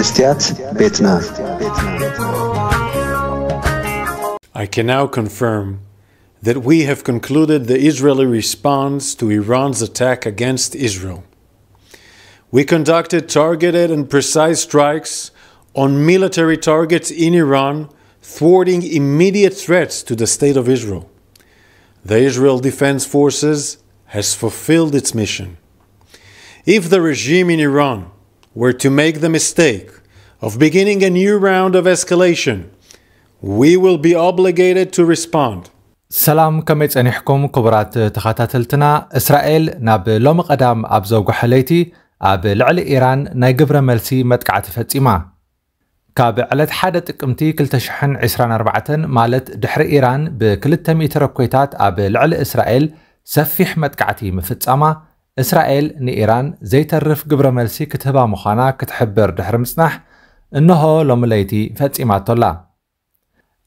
Betna. I can now confirm that we have concluded the Israeli response to Iran's attack against Israel. We conducted targeted and precise strikes on military targets in Iran, thwarting immediate threats to the State of Israel. The Israel Defense Forces has fulfilled its mission. If the regime in Iran were to make the mistake of beginning a new round of escalation, we will be obligated to respond. ሰላም ከመይ ጸኒሕኩም ክቡራት ተኸታተልትና እስራኤል ናብ ሎሚ ቀዳም ኣብ ዘጓሐ ለይቲ ኣብ ልዕሊ ኢራን ናይ ግብረ መልሲ መጥቃዕቲ ፈጺማ ካብ ዕለት 1 ጥቅምቲ 2024 ማለት ድሕሪ ኢራን ብ200 ረኮይታት ኣብ ልዕሊ እስራኤል ሰፊሕ መጥቃዕቲ ምፍጻማ إسرائيل نإيران زيترف قبر ملسي كتهبا مخانا كتحبر دحر مصنح إنه لوم ليتي فاتيماتو لا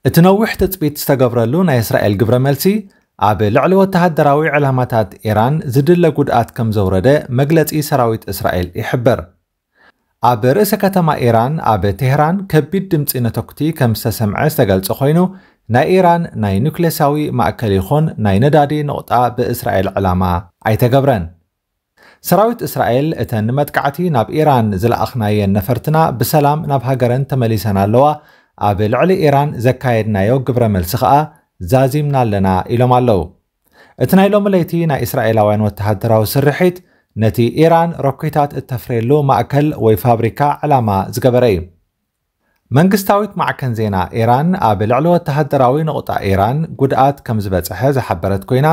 እትነዊሕ ትፅቢት ዝተገብረሉ ናይ እስራኤል ግብረ መልሲ ኣብ ልዕሊ ወተሃደራዊ ዕላማታት ኢራን ዝድለ ጉድኣት ከም ዘውረደ መግለጺ ሰራዊት እስራኤል ይሕብር ኣብ ርእሲ ከተማ ኢራን ኣብ ቴህራን ከቢድ ድምፂ ነተኩቲ ከም ዝተሰምዐ ዝተገልጸ ኮይኑ ናይ ኢራን ናይ ኒውክሌሳዊ ማእከል ይኹን ናይ ነዳዲ ንቑጣ ብእስራኤል ዕላማ ኣይተገብረን ሰራዊት እስራኤል እተን ንመጥቃዕቲ ናብ ኢራን ዝለኣኽናየን ነፈርትና ብሰላም ናብ ሃገረን ተመሊሰን ኣለዋ ኣብ ልዕሊ ኢራን ዘካየድናዮ ግብረ መልሲ ከዓ ዛዚምና ኣለና ኢሎም ኣለው እቲ ናይ ሎሚ ለይቲ ናይ እስራኤላውያን ወተሃደራዊ ስርሒት ነቲ ኢራን ሮኬታት እተፍርየሉ ማእከል ወይ ፋብሪካ ዕላማ ዝገበረ እዩ መንግስታዊት ማዕከን ዜና ኢራን ኣብ ልዕሊ ወተሃደራዊ ንቑጣ ኢራን ጉድኣት ከም ዝበፅሐ ዝሓበረት ኮይና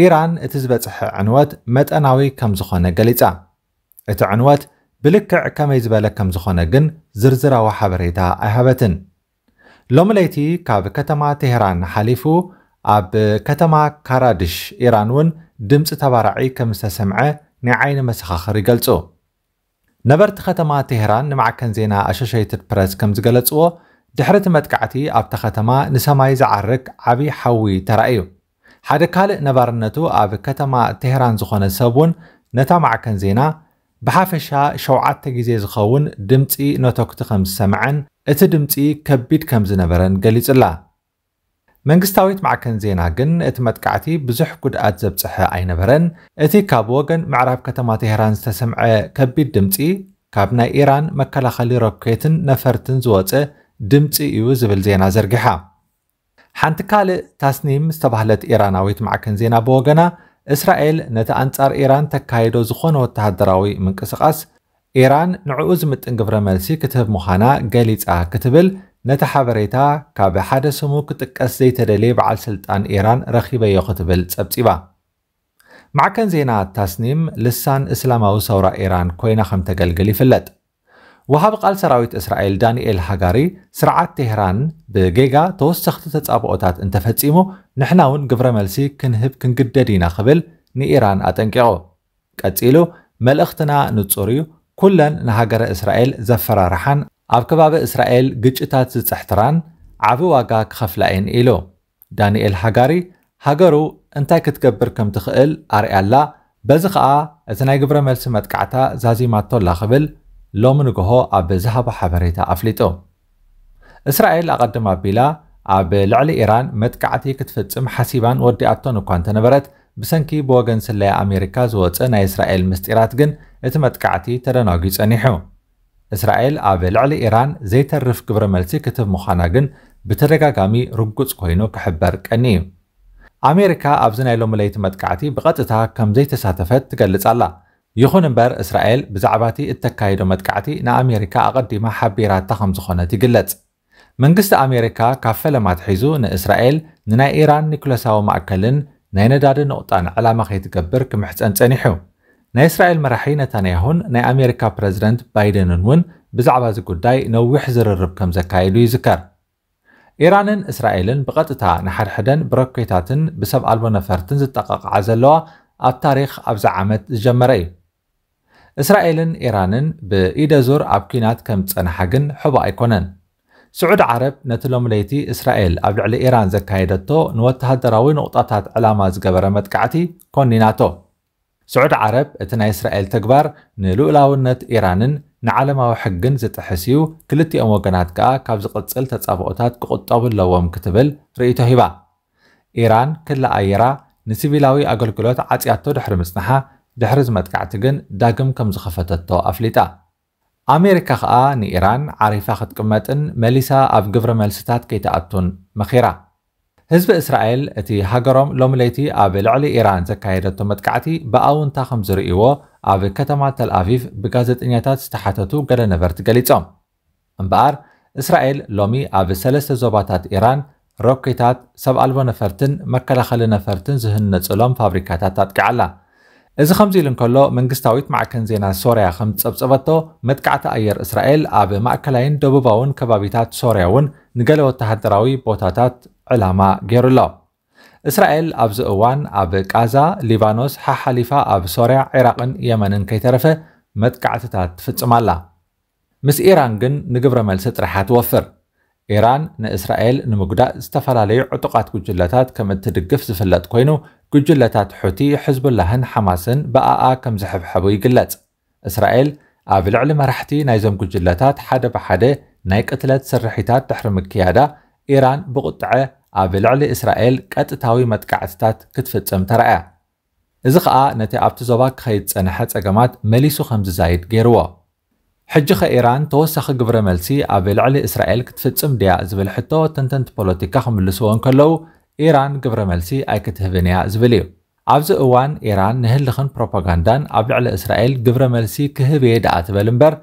ኢራን እቲ ዝበፅሐ ዕንወት መጠናዊ ከም ዝኾነ ገሊጻ እቲ ዕንወት ብልክዕ ከመይ ዝበለ ከም ዝኾነ ግን ዝርዝራዊ ሓበሬታ ኣይሃበትን ሎሚ ለይቲ ካብ ከተማ ቴሄራን ሓሊፉ ኣብ ከተማ ካራድሽ ኢራን እውን ድምፂ ተባራዒ ከም ዝተሰምዐ ናይ ዓይኒ መሰኻኽር ይገልጹ ነበርቲ ከተማ ቴሄራን ንማዕከን ዜና ኣሸሸይትድ ፕረስ ከም ዝገለጽዎ ድሕሪ እቲ መጥቃዕቲ ኣብታ ከተማ ንሰማይ ዝዓርክ ዓብዪ ሓዊ ተራእዩ حد کال نبرنتو آب کتما تهران زخون سبون نتامع کن زینا به بحافشها شوعت تجزیه زخون دمتی نتوقت خم سمعن ات دمتی کبید کم زنبرن جلیت الله من قستاویت مع کن زینا جن ات متکعتی بزح کد آذب صحه عین برن اتی کابوجن معرب کتما تهران استسمع کبید دمتی کابنا ایران مکلا خلی رکیتن نفرتن زوته دمتی ایوز بالزینا زرگها حانت كالي تاسنيم استبهلت إيراناويت معكن زينا بوغنا إسرائيل نتا أنصار إيران تكايدو زخونو تهدراوي من كسقاس إيران نعوز متنقفر ملسي كتب مخانا قليت آه كتبل نتا حبريتا كاب حدا سمو كتكس زي تدليب على سلطان إيران رخيبة يختبل تبتيبا معكن زينا تاسنيم لسان إسلاماو ثورة إيران كوينة خمتقلقلي فلت ወሃቢ ቃል ሰራዊት እስራኤል ዳንኤል ሃጋሪ ስርዓት ቴሄራን ብጌጋ ተወሰኽቲ ተጻብኦታት እንተፈጺሙ ንሕና እውን ግብረ መልሲ ክንህብ ክንግደድ ኢና ክብል ንኢራን ኣጠንቂቑ ቀጺሉ መልእኽትና ንጹር እዩ ኩለን ንሃገረ እስራኤል ዘፈራርሓን ኣብ ከባቢ እስራኤል ግጭታት ዝፅሕትራን ዓብ ዋጋ ክኸፍላ እየን ኢሉ ዳንኤል ሃጋሪ ሃገሩ እንታይ ክትገብር ከም ትኽእል ኣርያላ በዚ ከዓ እቲ ናይ ግብረ መልሲ መጥቃዕታ ዛዚማቶላ ክብል ሎሚ ንግሆ ኣብ ብዝሃቦ ሓበሬታ ኣፍሊጡ እስራኤል ኣቐድም ኣቢላ ኣብ ልዕሊ ኢራን መጥቃዕቲ ክትፍጽም ሓሲባን ወዲኣቶን እኳ እንተነበረት ብሰንኪ ብወገን ስለይ ኣሜሪካ ዝወፀ ናይ እስራኤል ምስጢራት ግን እቲ መጥቃዕቲ ተደናጊ ጸኒሑ እስራኤል ኣብ ልዕሊ ኢራን ዘይተርፍ ግብረ መልሲ ክትብ ምዃና ግን ብተደጋጋሚ ርጉጽ ኮይኑ ክሕበር ቀኒ እዩ ኣሜሪካ ኣብዚ ናይ ሎሚ ለይቲ መጥቃዕቲ ብቐጥታ ከም ዘይተሳተፈት ትገልጽ ኣላ ይኹን እምበር እስራኤል ብዛዕባ እቲ እተካይዶ መጥቃዕቲ ንኣሜሪካ ኣቐዲማ ሓቢራታ ከም ዝኾነት ይግለጽ መንግስቲ ኣሜሪካ ካብ ፈለማት ሒዙ ንእስራኤል ንናይ ኢራን ኒኩለሳዊ ማእከልን ናይ ነዳዲ ንቕጣን ዕላማ ከይትገብር ክምሕፀን ጸኒሑ ናይ እስራኤል መራሒ ነታንያሁን ናይ ኣሜሪካ ፕረዚደንት ባይደንን እውን ብዛዕባ እዚ ጉዳይ ነዊሕ ዝርርብ ከም ዘካየዱ ይዝከር ኢራንን እስራኤልን ብቐጥታ ንሓድሕደን ብረኬታትን ብሰብ ኣልቦ ነፈርትን ዝጠቐቕዓ ዘለዋ ኣብ ታሪክ ኣብዛ ዓመት ዝጀመረ እዩ إسرائيل إيران بإيدازور عبكينات كم تسنحقن حبا أيكونن سعود عرب نتلوم ليتي إسرائيل قبل على إيران زكايدتو نوتهد راوي نقطات علامة زقبرة مدكعتي كونيناتو سعود عرب اتنا إسرائيل تكبر نلؤلاونت إيران ንዓለማዊ ሕግን ዝጥሕስዩ ክልቲኦም ወገናት ከዓ ካብ ዝቕፅል ተፃብኦታት ክቕጠቡ ኣለዎም ክትብል ርእይቶ ሂባ ኢራን ክላ ኣየራ ንሲቪላዊ ኣገልግሎት ዓፅያቶ ድሕሪ ምፅናሓ ድሕሪ ዝመጥቃዕቲ ግን ዳግም ከም ዝኸፈተቶ ኣፍሊጣ ኣሜሪካ ከዓ ንኢራን ዓሪፋ ክትቅመጥን መሊሳ ኣብ ግብረ መልስታት ከይተኣቱን መኺራ ህዝቢ እስራኤል እቲ ሃገሮም ሎም ለይቲ ኣብ ልዕሊ ኢራን ዘካየደቶ መጥቃዕቲ ብኣውንታ ከም ዝርእይዎ ኣብ ከተማ ተልኣቪቭ ብጋዜጠኛታት ዝተሓተቱ ገለ ነበርቲ ገሊፆም እምበኣር እስራኤል ሎሚ ኣብ ሰለስተ ዞባታት ኢራን ሮኬታት ሰብ ኣልቦ ነፈርትን መከላኸሊ ነፈርትን ዝህነፅሎም ፋብሪካታት ታጥቂዓላ እዚ ከምዚ ኢሉ እንከሎ መንግስታዊት ማዕከን ዜና ሶርያ ከም ዝፀብፀበቶ መጥቃዕቲ ኣየር እስራኤል ኣብ ማእከላይን ደቡባውን ከባቢታት ሶርያ እውን ንገለ ወተሃደራዊ ቦታታት ዕላማ ገይሩ ኣሎ እስራኤል ኣብዚ እዋን ኣብ ቃዛ ሊባኖስ ሓሓሊፋ ኣብ ሶርያ ዒራቅን የመንን ከይተረፈ መጥቃዕትታት ትፍፅም ኣላ ምስ ኢራን ግን ንግብረ መልሲ ጥራሕ ትወፍር إيران نإسرائيل نمجدا استفلالي عتقات جلتات كم تدقف زفلات كوينو جلتات حوتي حزب اللهن حماسن بقى كم زحب حبوي قلت إسرائيل أبي علم رحتي نايزم جلتات حدا بحدا نايك قتلت سرحيتات تحر مكيادة إيران بقطعة أبي العلي إسرائيل قطتاوي متكعتات كتفتسم ترأى إذا خا نتي أبتزوبا خيت أنحت أجمات مليسو خمس زايد جيروا ሕጂ ኸ ኢራን ተወሳኺ ግብረ መልሲ ኣብ ልዕሊ እስራኤል ክትፍጽም ድያ ዝብል ሕቶ ተንተንቲ ፖለቲካ ክምልስዎን ከለዉ ኢራን ግብረ መልሲ ኣይክትህብን እያ ዝብል እዩ ኣብዚ እዋን ኢራን ንህልኽን ፕሮፓጋንዳን ኣብ ልዕሊ እስራኤል ግብረ መልሲ ክህብ እየ ደኣ ትበል እምበር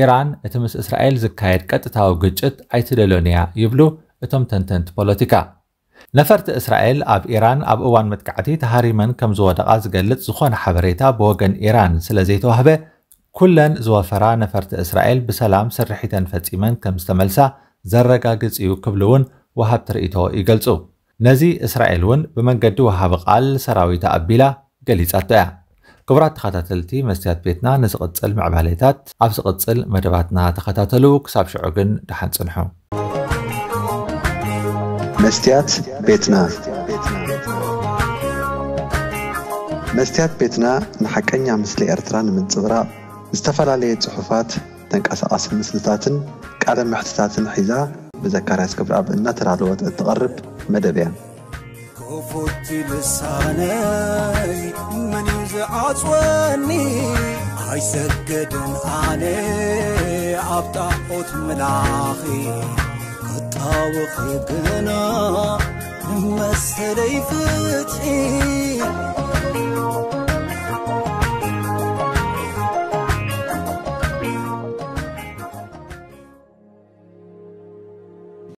ኢራን እቲ ምስ እስራኤል ዝካየድ ቀጥታዊ ግጭት ኣይትደልዮን እያ ይብሉ እቶም ተንተንቲ ፖለቲካ ነፈርቲ እስራኤል ኣብ ኢራን ኣብ እዋን መጥቃዕቲ ተሃሪመን ከም ዝወደቓ ዝገልጽ ዝኾነ ሓበሬታ ብወገን ኢራን ስለ ዘይተዋህበ كلن زوافرا نفرت إسرائيل بسلام سرحيتا فتيما كم استملسا زرقا قلس إيو كبلون وهاب ترئيتو إيقلسو نزي إسرائيل ون بمن قدو وهاب قال سراويتا أبيلا قليس أتايا كبرات خاتاتلتي مستيات بيتنا نزغت سلم عباليتات أفزغت سلم مدباتنا تخاتاتلو كساب شعوقن دحان صنحو مستيات بيتنا مستيات بيتنا نحكي نعم سلي إرتران من صغراء ዝተፈላለየ ፅሑፋት ተንቀሳቐሲ ምስልታትን ቃለ ምሕትታትን ሒዛ ብዘካርያስ ክብርኣብ እናተዳለወት እትቐርብ መደብ እያ ኮፎቲ ልሳነይ መን እዩ ዝዓፅወኒ ኣይሰገድን ኣነ ኣብ ጣዖት መላኺ ክጣውኺ ግና ንመሰለይ ፍትሒ